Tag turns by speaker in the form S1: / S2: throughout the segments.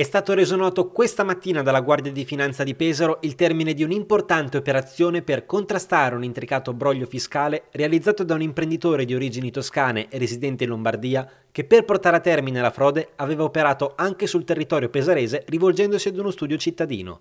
S1: È stato reso noto questa mattina dalla Guardia di Finanza di Pesaro il termine di un'importante operazione per contrastare un intricato broglio fiscale realizzato da un imprenditore di origini toscane e residente in Lombardia che per portare a termine la frode aveva operato anche sul territorio pesarese rivolgendosi ad uno studio cittadino.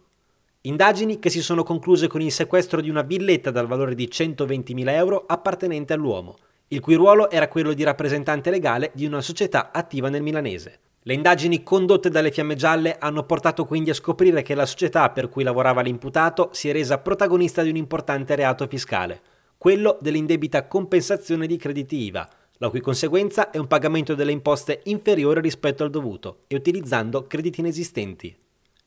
S1: Indagini che si sono concluse con il sequestro di una villetta dal valore di 120.000 euro appartenente all'uomo, il cui ruolo era quello di rappresentante legale di una società attiva nel milanese. Le indagini condotte dalle Fiamme Gialle hanno portato quindi a scoprire che la società per cui lavorava l'imputato si è resa protagonista di un importante reato fiscale, quello dell'indebita compensazione di crediti IVA, la cui conseguenza è un pagamento delle imposte inferiore rispetto al dovuto e utilizzando crediti inesistenti.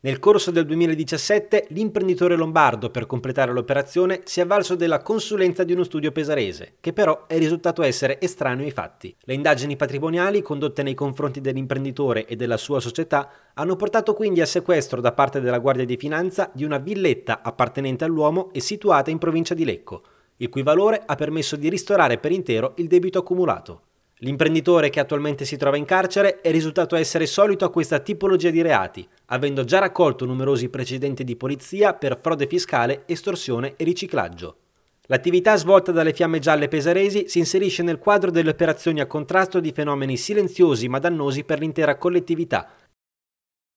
S1: Nel corso del 2017 l'imprenditore lombardo per completare l'operazione si è avvalso della consulenza di uno studio pesarese, che però è risultato essere estraneo ai fatti. Le indagini patrimoniali condotte nei confronti dell'imprenditore e della sua società hanno portato quindi al sequestro da parte della Guardia di Finanza di una villetta appartenente all'uomo e situata in provincia di Lecco, il cui valore ha permesso di ristorare per intero il debito accumulato. L'imprenditore che attualmente si trova in carcere è risultato essere solito a questa tipologia di reati, avendo già raccolto numerosi precedenti di polizia per frode fiscale, estorsione e riciclaggio. L'attività svolta dalle fiamme gialle pesaresi si inserisce nel quadro delle operazioni a contrasto di fenomeni silenziosi ma dannosi per l'intera collettività,